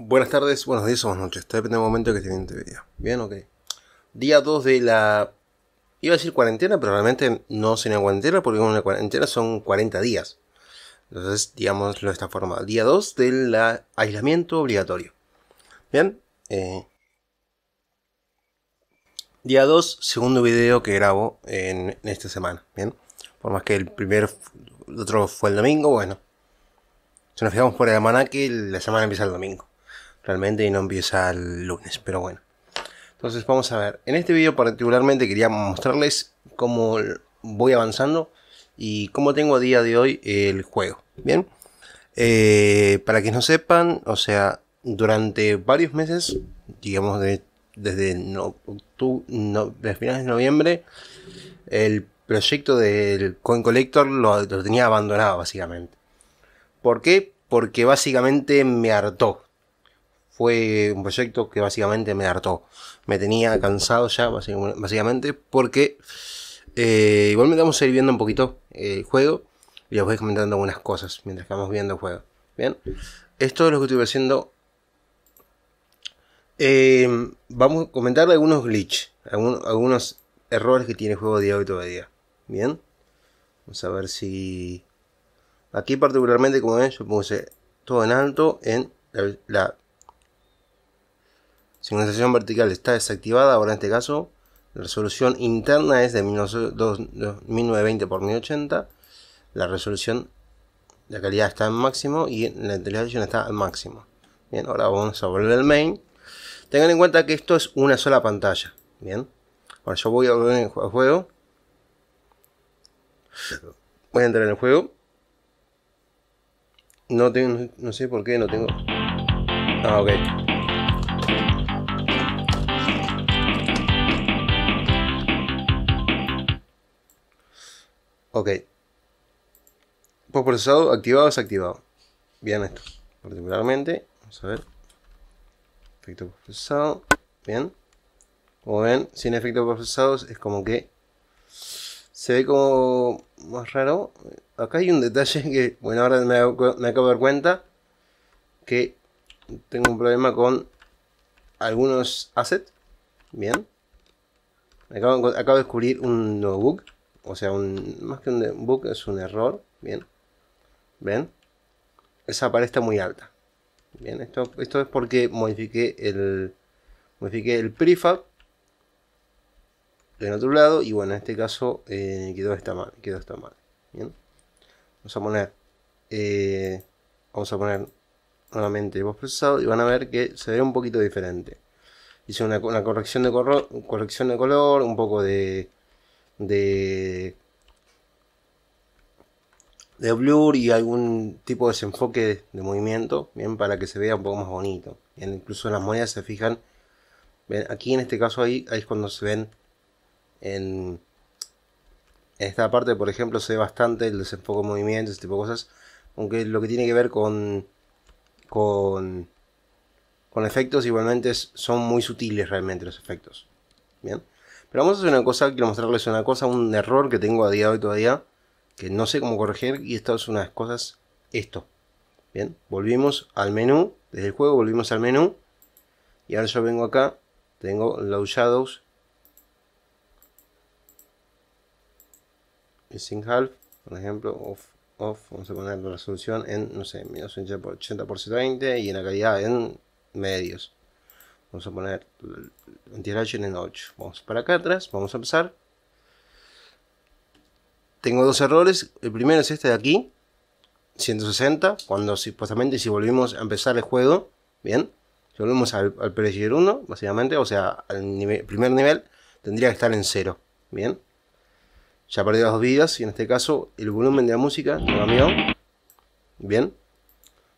Buenas tardes, buenos días o buenas noches. depende del momento que este video. Bien, ok. Día 2 de la. Iba a decir cuarentena, pero realmente no se una cuarentena porque una cuarentena son 40 días. Entonces, digámoslo de esta forma. Día 2 del aislamiento obligatorio. Bien. Eh. Día 2, segundo video que grabo en, esta semana. Bien. Por más que el primer, el otro fue el domingo, bueno. Si nos fijamos por semana que la semana empieza el domingo realmente y no empieza el lunes, pero bueno. Entonces vamos a ver, en este video particularmente quería mostrarles cómo voy avanzando y cómo tengo a día de hoy el juego, ¿bien? Eh, para que no sepan, o sea, durante varios meses, digamos de, desde de finales de noviembre, el proyecto del Coin Collector lo, lo tenía abandonado básicamente. ¿Por qué? Porque básicamente me hartó fue un proyecto que básicamente me hartó. Me tenía cansado ya, básicamente, porque eh, igual me vamos a ir viendo un poquito eh, el juego y os voy comentando algunas cosas mientras estamos viendo el juego. Bien, esto es lo que estuve haciendo. Em, vamos a comentar algunos glitches. algunos, errores que tiene el juego día de hoy todavía. Bien, vamos a ver si. Aquí, particularmente, como ven, yo puse todo en alto en la señalización vertical está desactivada, ahora en este caso la resolución interna es de 1920x1080, la resolución, la calidad está en máximo y la inteligencia está al máximo. Bien, ahora vamos a volver al main. Tengan en cuenta que esto es una sola pantalla. Bien, ahora yo voy a volver al juego. Voy a entrar en el juego. No, tengo, no sé por qué no tengo. Ah, ok. Ok. procesado activado desactivado. Bien esto, particularmente. Vamos a ver. Efecto procesado. Bien. Como ven, sin efectos procesados es como que se ve como más raro. Acá hay un detalle que, bueno, ahora me, acabo de dar cuenta que tengo un problema con algunos assets. Bien. Acabo, acabo de descubrir un nuevo bug o sea, un, más que un bug es un error, bien, ven, esa pared está muy alta, bien, esto, esto es porque modifiqué el, modifiqué el prefab en otro lado y bueno, en este caso eh, quedó esta mal, quedó mal, bien, vamos a poner, eh, vamos a poner nuevamente vos procesado y van a ver que se ve un poquito diferente. Hice una, corrección, de corrección de color, un poco de de, de blur y algún tipo de desenfoque de movimiento, bien, para que se vea un poco más bonito. incluso en las monedas se fijan, aquí en este caso ahí, es cuando se ven en, esta parte, por ejemplo, se ve bastante el desenfoque de movimiento, ese tipo de cosas, aunque lo que tiene que ver con con con efectos igualmente son muy sutiles realmente los efectos. Bien. Pero vamos a hacer una cosa, quiero mostrarles una cosa, un error que tengo a día de hoy todavía, que no sé cómo corregir, y estas son unas cosas, esto. Bien, volvimos al menú, desde el juego volvimos al menú, y ahora yo vengo acá, tengo Low Shadows, Missing Half, por ejemplo, off, off, vamos a poner la resolución en, no sé, por 80 por 20 y en la calidad en medios. Vamos a poner anti en 8. Vamos para acá atrás, vamos a empezar. Tengo dos errores. El primero es este de aquí, 160, cuando supuestamente si volvimos a empezar el juego, bien, si volvemos al, al 1, básicamente, o sea, al primer nivel, tendría que estar en 0, bien. Ya perdí las dos vidas y en este caso el volumen de la música no cambió, bien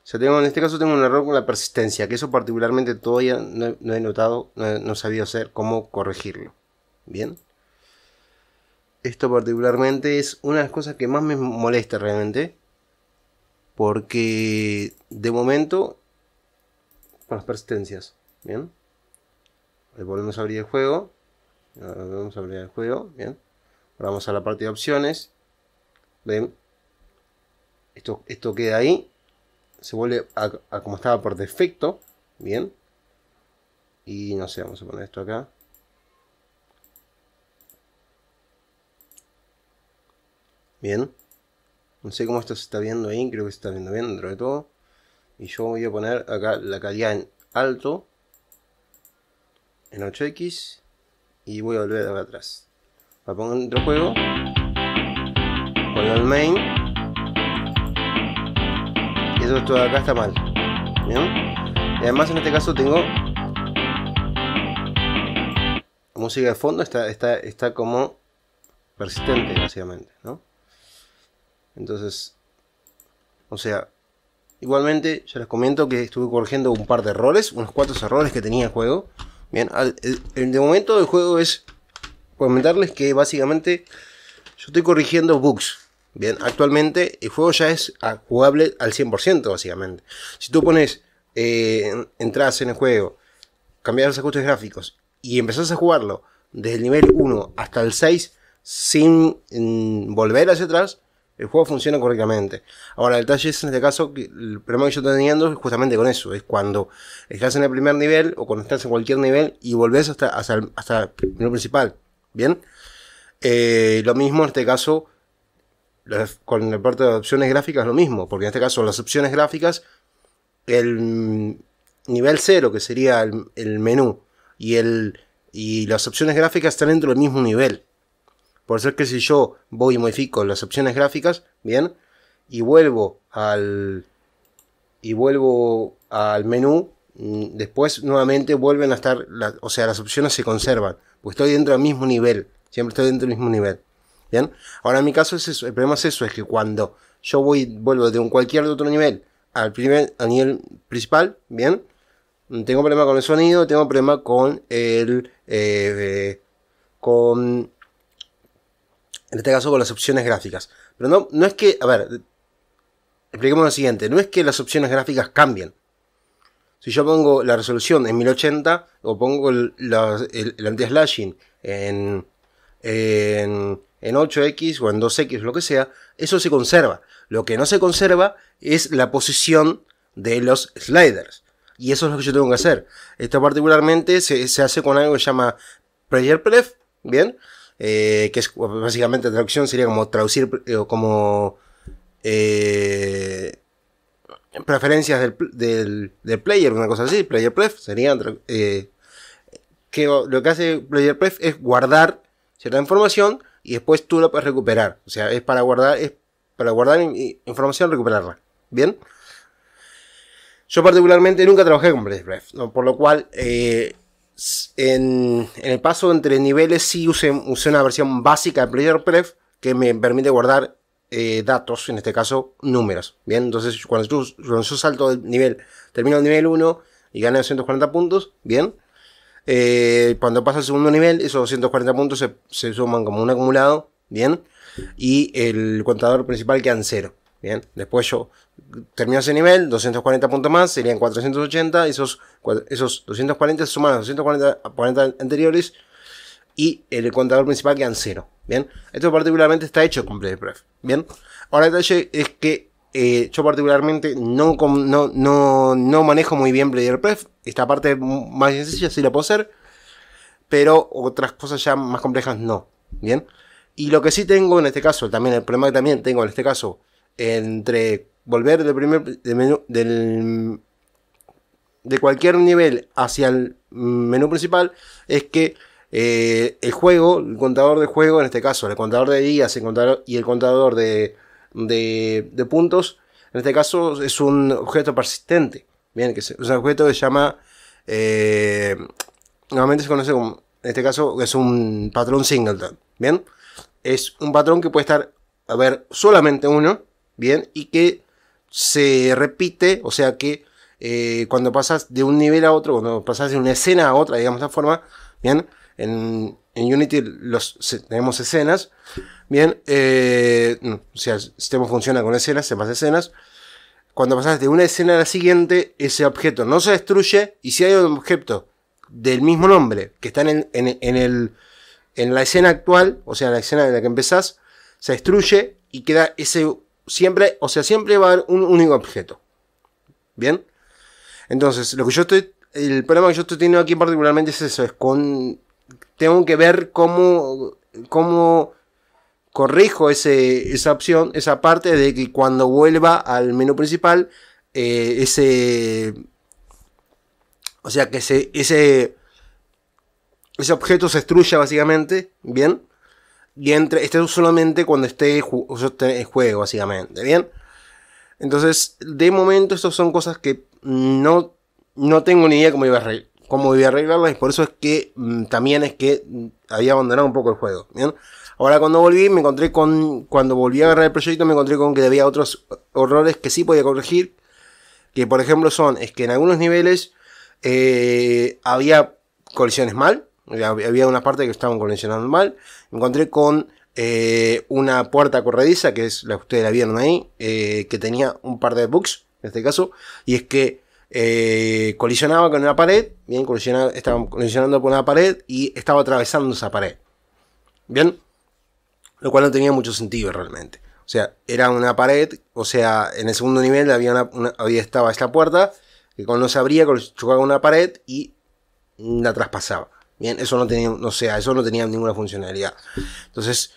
sea, tengo, en este caso tengo un error con la persistencia, que eso particularmente todavía no, he notado, no, sabía he sabido hacer cómo corregirlo. Bien. Esto particularmente es una de las cosas que más me molesta realmente. Porque de momento, con las persistencias. Bien. volvemos a abrir el juego. Ahora volvemos a abrir el juego. Bien. Ahora vamos a la parte de opciones. Ven. Esto, esto queda ahí se vuelve a, como estaba por defecto. Bien. Y no sé, vamos a poner esto acá. Bien. No sé cómo esto se está viendo ahí, creo que se está viendo bien dentro de todo. Y yo voy a poner acá la calidad en alto. En 8X. Y voy a volver acá atrás. para poner dentro juego. con el main esto, de acá está mal. ¿Bien? Y además en este caso tengo música de fondo, está, está, está como persistente básicamente, ¿no? Entonces, o sea, igualmente ya les comento que estuve corrigiendo un par de errores, unos cuantos errores que tenía el juego. Bien, el, de momento el juego es comentarles que básicamente yo estoy corrigiendo bugs, Bien, actualmente el juego ya es ah, jugable al 100%, básicamente. Si tú pones, eh, entras en el juego, cambias los ajustes gráficos y empezás a jugarlo desde el nivel 1 hasta el 6 sin mm, volver hacia atrás, el juego funciona correctamente. Ahora, el detalle es en este caso, el problema que yo estoy teniendo es justamente con eso, es cuando estás en el primer nivel o cuando estás en cualquier nivel y volvés hasta, hasta, el, nivel principal, ¿bien? Eh, lo mismo en este caso con la parte de opciones gráficas lo mismo, porque en este caso las opciones gráficas, el nivel 0, que sería el, menú, y, el, y las opciones gráficas están dentro del mismo nivel. Por ser que si yo voy y modifico las opciones gráficas, bien, y vuelvo al y vuelvo al menú, mm, después nuevamente vuelven a estar, o sea, las opciones se conservan, pues estoy dentro del mismo nivel, siempre estoy dentro del mismo nivel. ¿Bien? Ahora en mi caso es el problema es eso, es que cuando yo voy, vuelvo de un cualquier otro nivel al primer, nivel principal, ¿bien? Tengo problema con el sonido, tengo problema con el... Eh, con... En este caso con las opciones gráficas. Pero no, no es que... A ver, expliquemos lo siguiente. No es que las opciones gráficas cambien. Si yo pongo la resolución en 1080 o pongo el, anti-slashing en en 8X o en 2X, lo que sea, eso se conserva. Lo que no se conserva es la posición de los sliders. Y eso es lo que yo tengo que hacer. Esto particularmente se, hace con algo que se llama Player Pref, ¿bien? Eh, que es básicamente traducción, sería como traducir, eh, como... Eh, preferencias del, player, una cosa así, player sería que lo que hace player pref es guardar cierta información y después tú lo puedes recuperar. O sea, es para guardar, es para guardar información, recuperarla. ¿Bien? Yo particularmente nunca trabajé con Breath, ¿no? por lo cual eh, en, el paso entre niveles sí usé, una versión básica de Player Pref que me permite guardar eh, datos, en este caso números. Bien, entonces cuando, tú, yo salto del nivel, termino el nivel 1 y gana 240 puntos, bien, eh, cuando pasa al segundo nivel, esos 240 puntos se, suman como un acumulado, ¿bien? Y el contador principal queda en cero, ¿bien? Después yo termino ese nivel, 240 puntos más, serían 480, esos, esos 240 se suman a los 240 anteriores y el contador principal queda en cero, ¿bien? Esto particularmente está hecho con PlayPref, ¿bien? Ahora el detalle es que eh, yo particularmente no, no, no, manejo muy bien Player Pref. Esta parte más sencilla sí la puedo hacer. Pero otras cosas ya más complejas no. Bien. Y lo que sí tengo en este caso, también el problema que también tengo en este caso, entre volver del primer del de cualquier nivel hacia el menú principal, es que eh, el juego, el contador de juego, en este caso, el contador de días el contador, y el contador de, de, puntos. En este caso es un objeto persistente. Bien, que es un objeto que se llama. Eh, normalmente se conoce como. En este caso es un patrón singleton. Bien, es un patrón que puede estar. A ver, solamente uno. Bien, y que se repite, o sea que eh, cuando pasas de un nivel a otro, cuando pasas de una escena a otra, digamos de esta forma, bien, en, Unity los, tenemos escenas, Bien, eh, o sea, el sistema funciona con escenas, se pasa escenas. Cuando pasas de una escena a la siguiente, ese objeto no se destruye y si hay un objeto del mismo nombre que está en, el, en la escena actual, o sea, la escena en la que empezás, se destruye y queda ese siempre, o sea, siempre va a haber un único objeto. ¿Bien? Entonces, lo que yo estoy, el problema que yo estoy teniendo aquí particularmente es eso, es con, tengo que ver cómo, cómo corrijo esa opción, esa parte de que cuando vuelva al menú principal, eh, ese... O sea, que ese, ese, objeto se estruya básicamente, ¿bien? Y entre, es solamente cuando esté en juego, básicamente, ¿bien? Entonces, de momento, estas son cosas que no, no tengo ni idea cómo iba, cómo iba a arreglarlas, y por eso es que mm, también es que había abandonado un poco el juego, ¿bien? Ahora cuando volví, me encontré con, cuando volví a agarrar el proyecto, me encontré con que había otros horrores que sí podía corregir, que por ejemplo son, es que en algunos niveles eh, había colisiones mal, había una parte que estaban colisionando mal, me encontré con eh, una puerta corrediza, que es la que ustedes la vieron ahí, eh, que tenía un par de bugs, en este caso, y es que colisionaba con una pared, bien, colisionaba, estaba colisionando con una pared y estaba atravesando esa pared. Bien, lo cual no tenía mucho sentido realmente. O sea, era una pared, o sea, en el segundo nivel había, una, había estaba esta puerta, que cuando se abría chocaba una pared y la traspasaba. Bien, eso no tenía, no sea, eso no tenía ninguna funcionalidad. Entonces,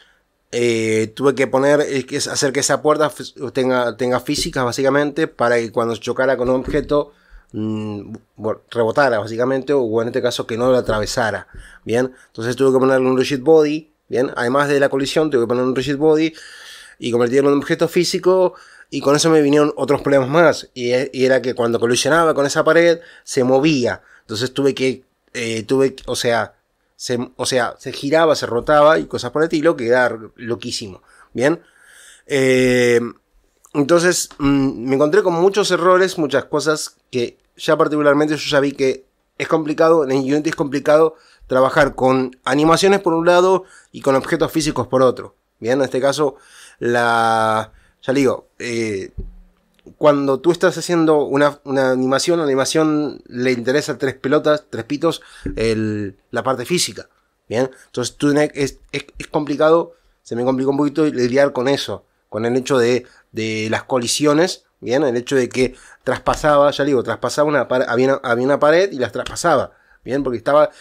eh, tuve que poner, eh, es hacer que esa puerta tenga, tenga físicas básicamente para que cuando chocara con un objeto mm, rebotara básicamente o en este caso que no la atravesara. Bien, entonces tuve que ponerle un rigid body además de la colisión, tuve que poner un rigid body y convertirlo en un objeto físico. Y con eso me vinieron otros problemas más. Y, e, era que cuando colisionaba con esa pared, se movía. Entonces tuve que. Eh, tuve, o sea, se, o sea, se giraba, se rotaba y cosas por el estilo, que era loquísimo. Bien. Eh, entonces mm, me encontré con muchos errores, muchas cosas que ya particularmente yo ya vi que es complicado, en Unity es complicado trabajar con animaciones por un lado y con objetos físicos por otro. Bien, en este caso, la. Ya digo, eh, cuando tú estás haciendo una, animación, la animación le interesa tres pelotas, tres pitos, el, la parte física. Bien, entonces tú, es, es, complicado, se me complicó un poquito lidiar con eso, con el hecho de, las colisiones, bien, el hecho de que traspasaba, ya digo, traspasaba una había una pared y las traspasaba, bien, porque estaba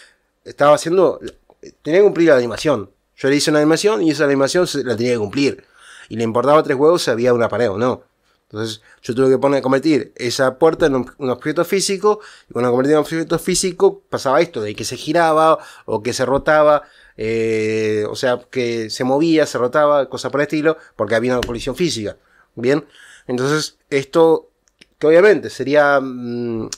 estaba haciendo, tenía que cumplir la animación. Yo le hice una animación y esa animación la tenía que cumplir. Y le importaba tres huevos si había una pared o no. Entonces yo tuve que poner, convertir esa puerta en un, objeto físico, y cuando convertía en un objeto físico pasaba esto, de que se giraba o que se rotaba, eh, o sea, que se movía, se rotaba, cosas por el estilo, porque había una colisión física. Bien, entonces esto, que obviamente sería mm,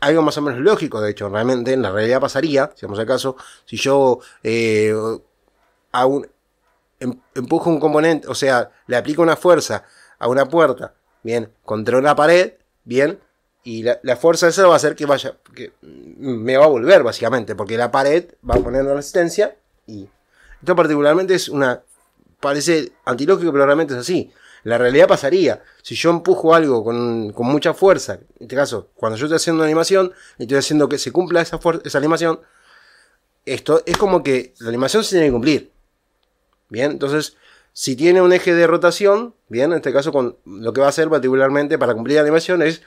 algo más o menos lógico, de hecho, realmente en la realidad pasaría, si acaso caso, si yo eh, em, empujo un componente, o sea, le aplico una fuerza a una puerta, bien, contra una pared, bien, y la, fuerza esa va a hacer que vaya, que me va a volver básicamente, porque la pared va a poner resistencia y esto particularmente es una, parece antilógico, pero realmente es así. La realidad pasaría. Si yo empujo algo con, mucha fuerza, en este caso, cuando yo estoy haciendo una animación, y estoy haciendo que se cumpla esa, esa animación, esto es como que la animación se tiene que cumplir. Bien, entonces, si tiene un eje de rotación, bien, en este caso lo que va a hacer particularmente para cumplir la animación es,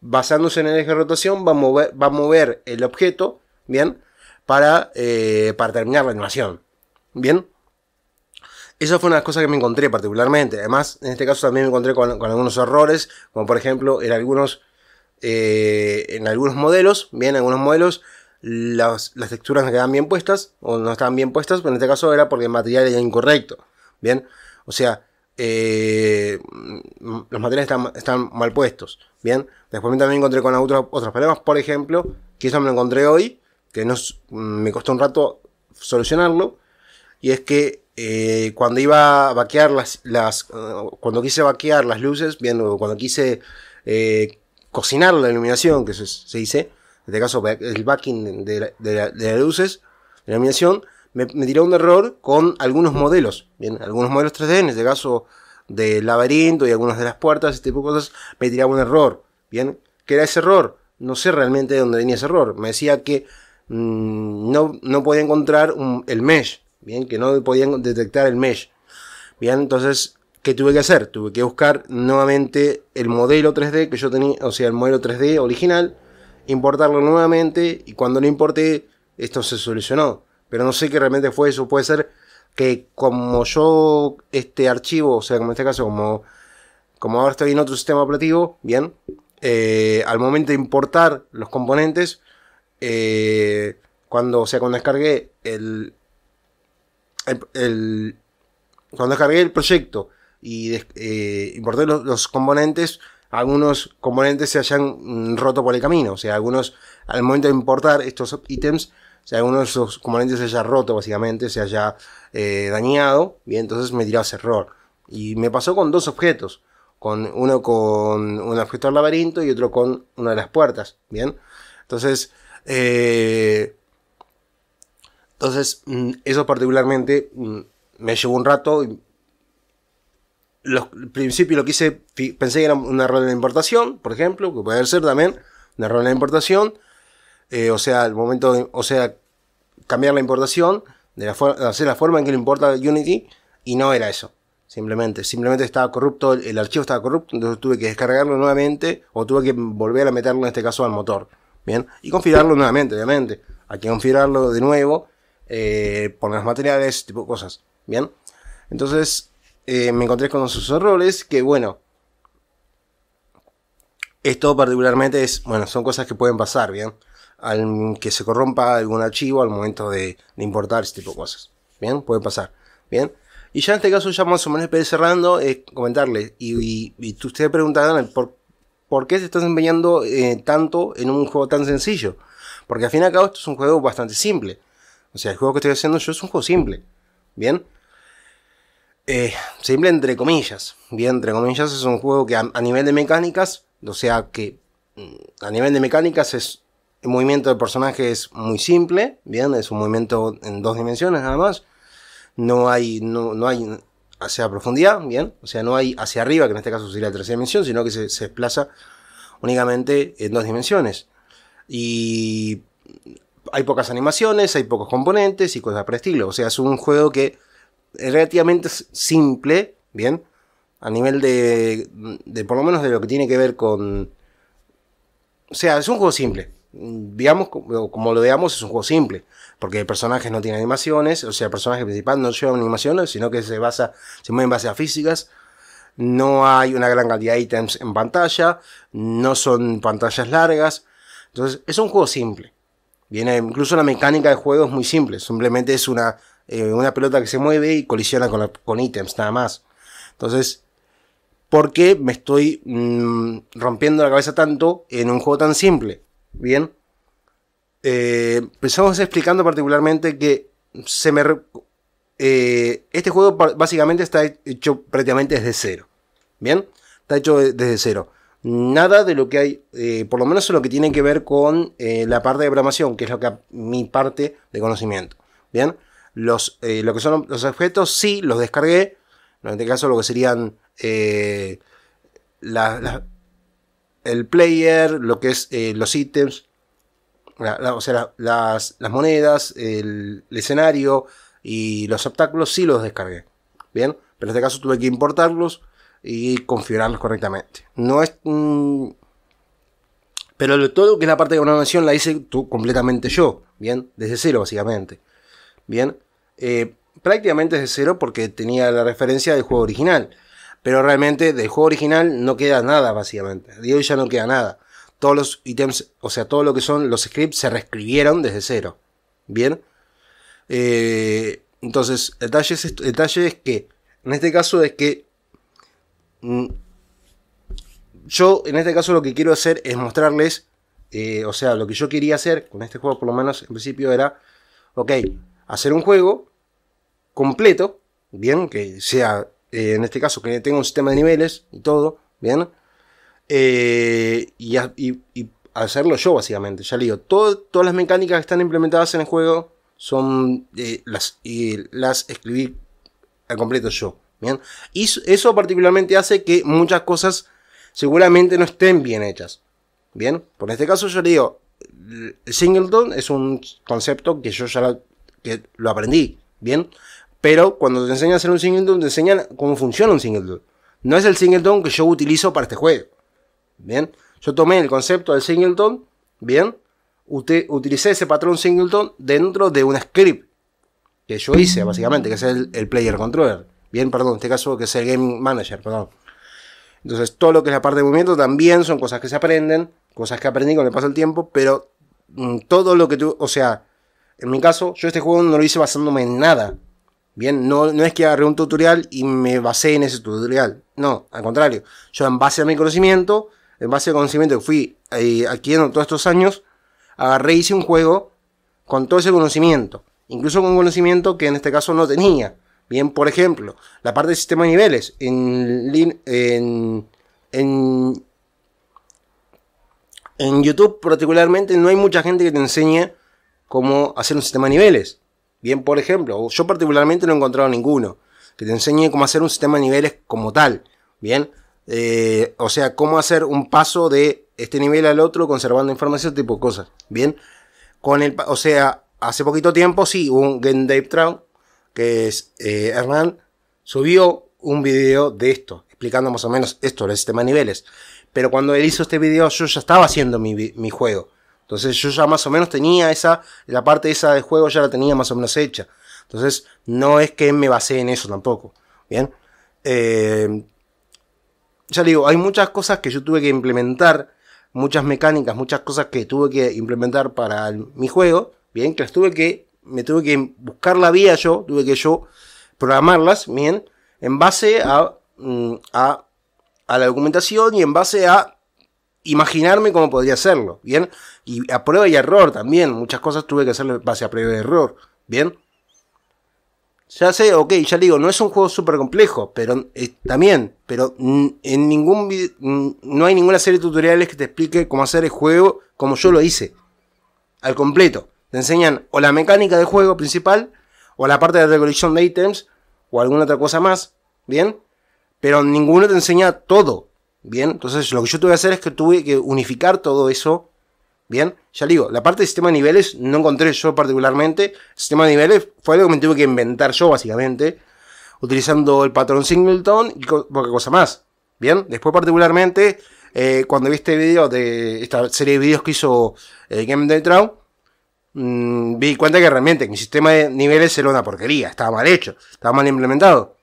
basándose en el eje de rotación, va a mover, va a mover el objeto, bien, para, eh, para terminar la animación. Bien, esa fue una de las cosas que me encontré particularmente. Además, en este caso también me encontré con, algunos errores, como por ejemplo en algunos, eh, en algunos modelos, bien, en algunos modelos las, texturas no quedaban bien puestas o no estaban bien puestas, pero en este caso era porque el material era incorrecto, bien. O sea, eh, los materiales están, mal puestos. Bien, después también me encontré con otros, otros problemas, por ejemplo, que eso me lo encontré hoy, que nos, me costó un rato solucionarlo, y es que eh, cuando iba a vaquear las, las uh, cuando quise vaquear las luces, bien, cuando quise eh, cocinar la iluminación, que se, dice, en este caso el backing de, las luces, la iluminación, me, me, tiró un error con algunos modelos, bien, algunos modelos 3D, en este caso de laberinto y algunas de las puertas, este tipo de cosas, me tiraba un error, bien, que era ese error, no sé realmente de dónde venía ese error, me decía que mm, no, no podía encontrar el mesh, bien, que no podían detectar el mesh. Bien, entonces, ¿qué tuve que hacer? Tuve que buscar nuevamente el modelo 3D que yo tenía, o sea, el modelo 3D original, importarlo nuevamente y cuando lo importé, esto se solucionó. Pero no sé qué realmente fue eso, puede ser que como yo este archivo, o sea, como en este caso, como, como ahora estoy en otro sistema operativo, bien, eh, al momento de importar los componentes, eh, cuando, o sea, cuando descargué el, cuando cargué el proyecto y eh, importé los, componentes, algunos componentes se hayan roto por el camino. O sea, algunos, al momento de importar estos ítems, o sea, algunos de esos componentes se haya roto, básicamente, se haya eh, dañado. Y entonces me tiraba ese error. Y me pasó con dos objetos. Con uno con un objeto al laberinto y otro con una de las puertas. Bien. Entonces, eh, entonces, mm, eso particularmente mm, me llevó un rato. al principio lo que hice, pensé que era una error de importación, por ejemplo, que puede ser también un error de importación. Eh, o sea, el momento, de, o sea, cambiar la importación, de la hacer la forma en que lo importa Unity, y no era eso. Simplemente, simplemente estaba corrupto, el archivo estaba corrupto, entonces tuve que descargarlo nuevamente o tuve que volver a meterlo en este caso al motor. Bien, y configurarlo nuevamente, obviamente. Hay que configurarlo de nuevo eh, por los materiales, tipo cosas. Bien. Entonces eh, me encontré con sus errores que, bueno, esto particularmente es, bueno, son cosas que pueden pasar, ¿bien? Al que se corrompa algún archivo al momento de, importar este tipo de cosas. ¿Bien? Puede pasar. ¿Bien? Y ya en este caso, ya más o menos cerrando, es eh, comentarle, Y, y, ustedes preguntarán por, por qué se estás empeñando tanto en un juego tan sencillo. Porque al fin y al cabo, esto es un juego bastante simple. O sea, el juego que estoy haciendo yo es un juego simple. Bien. Eh, simple entre comillas. Bien, entre comillas es un juego que a, nivel de mecánicas, o sea que mm, a nivel de mecánicas es el movimiento del personaje es muy simple, bien, es un movimiento en dos dimensiones nada más. No hay, no, hay hacia profundidad, bien, o sea, no hay hacia arriba, que en este caso sería la tercera dimensión, sino que se, se desplaza únicamente en dos dimensiones. Y hay pocas animaciones, hay pocos componentes y cosas por el estilo. O sea, es un juego que es relativamente simple, ¿bien? A nivel de, de por lo menos de lo que tiene que ver con... O sea, es un juego simple. Digamos, como lo veamos, es un juego simple. Porque el personaje no tiene animaciones, o sea, el personaje principal no lleva animaciones, sino que se basa, se mueve en base a físicas. No hay una gran cantidad de ítems en pantalla, no son pantallas largas. Entonces, es un juego simple incluso la mecánica de juego es muy simple, simplemente es una, eh, una pelota que se mueve y colisiona con, ítems, nada más. Entonces, ¿por qué me estoy mm, rompiendo la cabeza tanto en un juego tan simple? Bien, eh, empezamos explicando particularmente que se me, eh, este juego básicamente está hecho prácticamente desde cero. Bien, está hecho desde cero nada de lo que hay, eh, por lo menos en lo que tiene que ver con eh, la parte de programación, que es lo que, mi parte de conocimiento. Bien, los, eh, lo que son los objetos, sí, los descargué. En este caso, lo que serían el player, lo que es los ítems, o sea, las, monedas, el, el escenario y los obstáculos, sí los descargué. Bien, pero en este caso tuve que importarlos y configurarlos correctamente. No es... pero todo lo que es la parte de programación la hice tú completamente yo, ¿bien? Desde cero, básicamente. ¿Bien? Eh, prácticamente desde cero porque tenía la referencia del juego original. Pero realmente del juego original no queda nada, básicamente. De hoy ya no queda nada. Todos los ítems, o sea, todo lo que son los scripts se reescribieron desde cero. ¿Bien? Eh, entonces, detalle es que, en este caso es que Mm, yo en este caso lo que quiero hacer es mostrarles, eh, o sea, lo que yo quería hacer con este juego por lo menos en principio era, ok, hacer un juego completo, bien, que sea, eh, en este caso, que tenga un sistema de niveles y todo, bien, eh, y, hacerlo yo básicamente, ya le digo, todas las mecánicas que están implementadas en el juego son, las, las escribí al completo yo. ¿bien? Y eso particularmente hace que muchas cosas seguramente no estén bien hechas. Bien, por este caso yo le digo, singleton es un concepto que yo ya lo, que lo aprendí, ¿bien? Pero cuando te enseñan a hacer un singleton, te enseñan cómo funciona un singleton. No es el singleton que yo utilizo para este juego, ¿bien? Yo tomé el concepto del singleton, ¿bien? utilicé ese patrón singleton dentro de un script que yo hice, básicamente, que es el player controller. Bien, perdón, en este caso que es el Game Manager, perdón. Entonces, todo lo que es la parte de movimiento también son cosas que se aprenden, cosas que aprendí con el paso del tiempo, pero mm, todo lo que tú, o sea, en mi caso, yo este juego no lo hice basándome en nada. Bien, no, no es que agarré un tutorial y me basé en ese tutorial. No, al contrario. Yo en base a mi conocimiento, en base al conocimiento que fui aquí eh, adquiriendo todos estos años, agarré hice un juego con todo ese conocimiento. Incluso con conocimiento que en este caso no tenía. Bien, por ejemplo, la parte de sistema de niveles en, en, en, YouTube particularmente no hay mucha gente que te enseñe cómo hacer un sistema de niveles. Bien, por ejemplo, yo particularmente no he encontrado ninguno que te enseñe cómo hacer un sistema de niveles como tal. Bien, eh, o sea, cómo hacer un paso de este nivel al otro conservando información, tipo de cosas. Bien, con el, o sea, hace poquito tiempo sí hubo un Game Traum, Trout que es eh, Hernán, subió un video de esto, explicando más o menos esto el sistema de niveles. Pero cuando él hizo este video, yo ya estaba haciendo mi, juego. Entonces yo ya más o menos tenía esa, la parte esa del juego ya la tenía más o menos hecha. Entonces no es que me basé en eso tampoco. Bien. Eh, ya digo, hay muchas cosas que yo tuve que implementar, muchas mecánicas, muchas cosas que tuve que implementar para mi juego, bien, que las tuve que me tuve que buscar la vía yo, tuve que yo programarlas, bien, en base mm, a, a, la documentación y en base a imaginarme cómo podría hacerlo, bien, y a prueba y error también, muchas cosas tuve que hacer en base a prueba y error, bien. Ya sé, ok, ya digo, no es un juego súper complejo, pero eh, también, pero en ningún no hay ninguna serie de tutoriales que te explique cómo hacer el juego como yo lo hice, al completo. Te enseñan o la mecánica de juego principal, o la parte de recolección de ítems, o alguna otra cosa más, ¿bien? Pero ninguno te enseña todo, ¿bien? Entonces lo que yo tuve que hacer es que tuve que unificar todo eso, ¿bien? Ya digo, la parte de sistema de niveles no encontré yo particularmente. El sistema de niveles fue algo que me tuve que inventar yo, básicamente, utilizando el patrón Singleton y poca cosa más, ¿bien? Después particularmente, eh, cuando vi este video de esta serie de videos que hizo eh, Game Day Town Mm, vi cuenta que realmente mi sistema de niveles era una porquería, estaba mal hecho, estaba mal implementado.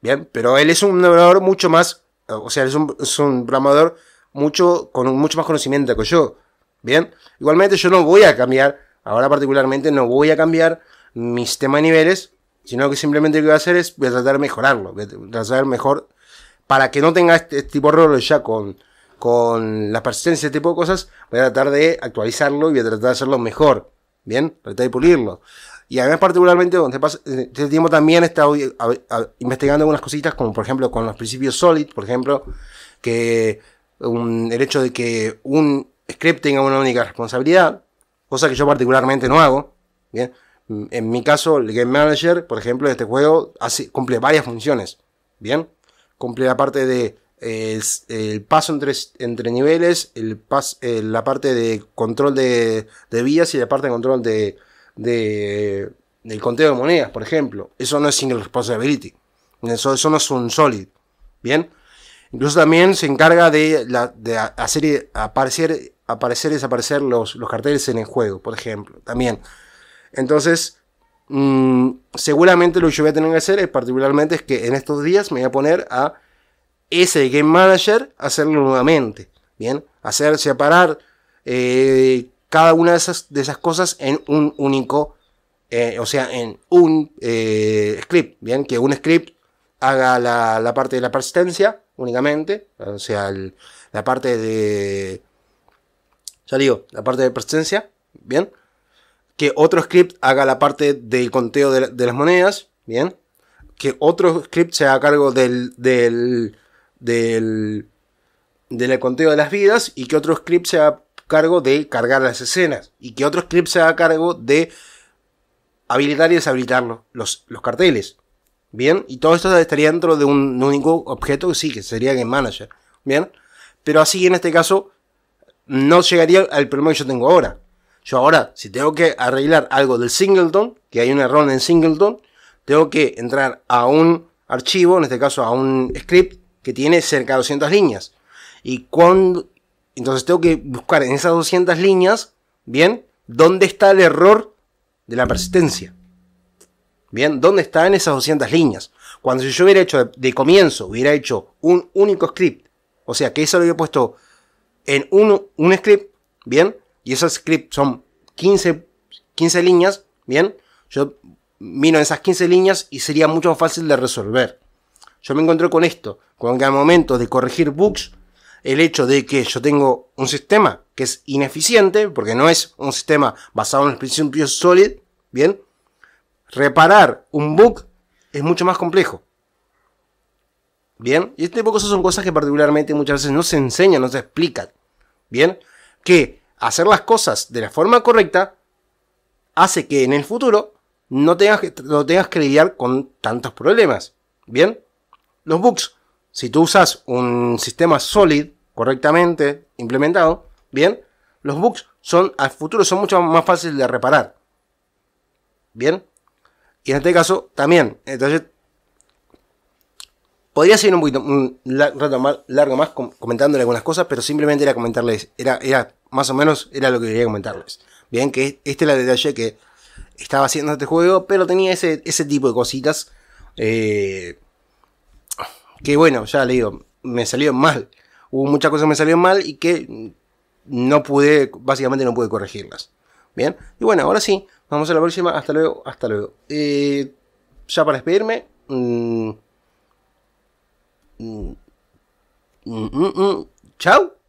Bien, pero él es un programador mucho más, o sea, es un, un programador mucho, con mucho más conocimiento que yo. Bien, igualmente yo no voy a cambiar, ahora particularmente no voy a cambiar mi sistema de niveles, sino que simplemente lo que voy a hacer es voy a tratar de mejorarlo, voy a tratar mejor para que no tenga este, este tipo de errores ya con, con la persistencia, este tipo de cosas, voy a tratar de actualizarlo y voy a tratar de hacerlo mejor. Bien, tratar de pulirlo. Y además particularmente donde este eh, tiempo también he estado eh, investigando algunas cositas, como por ejemplo con los principios solid, por ejemplo, que un, el hecho de que un script tenga una única responsabilidad, cosa que yo particularmente no hago. Bien, mm, en mi caso, el game manager, por ejemplo, de este juego cumple varias funciones. Bien, cumple la parte de el, el paso entre, entre niveles, el eh, la parte de control de, vías y la parte de control de, de, del conteo de monedas, por ejemplo. Eso no es single responsibility. Eso, eso no es un solid. Bien. Incluso también se encarga de, de hacer aparecer, aparecer y desaparecer los, los, carteles en el juego, por ejemplo. También. Entonces, mm, seguramente lo que yo voy a tener que hacer es particularmente es que en estos días me voy a poner a ese Game Manager, hacerlo nuevamente. Bien, hacer separar eh, cada una de esas, de esas, cosas en un único, eh, o sea, en un eh, script. Bien, que un script haga la, la parte de la persistencia únicamente, o sea, la parte de. Ya digo, la parte de persistencia, bien. Que otro script haga la parte del conteo de, de las monedas, bien. Que otro script sea haga cargo del, del del, conteo de las vidas y que otro script se haga cargo de cargar las escenas y que otro script se haga cargo de habilitar y deshabilitar los, carteles. Bien, y todo esto estaría dentro de un, único objeto, sí, que sería Game Manager. Bien, pero así en este caso no llegaría al problema que yo tengo ahora. Yo ahora, si tengo que arreglar algo del Singleton, que hay un error en Singleton, tengo que entrar a un archivo, en este caso a un script, que tiene cerca de 200 líneas. Y cuando, entonces tengo que buscar en esas 200 líneas, ¿bien? ¿Dónde está el error de la persistencia? ¿Bien? ¿Dónde en esas 200 líneas? Cuando si yo hubiera hecho de, comienzo, hubiera hecho un único script, o sea que eso lo hubiera puesto en un, script, ¿bien? Y esos scripts son 15, 15 líneas, ¿bien? Yo miro esas 15 líneas y sería mucho más fácil de resolver. Yo me encontré con esto, con que al momento de corregir bugs, el hecho de que yo tengo un sistema que es ineficiente, porque no es un sistema basado en los principios solid, ¿bien? Reparar un bug es mucho más complejo. ¿Bien? Y este tipo de cosas son cosas que particularmente muchas veces no se enseñan, no se explican. ¿Bien? Que hacer las cosas de la forma correcta hace que en el futuro no tengas que, no tengas que lidiar con tantos problemas. ¿Bien? los bugs. Si tú usas un sistema solid correctamente implementado, bien, los bugs son al futuro son mucho más fáciles de reparar. Bien, y en este caso también. Entonces, podría ser un, poquito, un rato más, largo más comentándole algunas cosas, pero simplemente era comentarles, era, más o menos era lo que quería comentarles. Bien, que este era el detalle que estaba haciendo este juego, pero tenía ese, ese tipo de cositas. Eh, que bueno, ya le digo, me salió mal. Hubo muchas cosas que me salieron mal y que no pude, básicamente no pude corregirlas. Bien, y bueno, ahora sí, vamos a la próxima, hasta luego, hasta luego. Eh, ya para despedirme... Mm, mm, mm, chao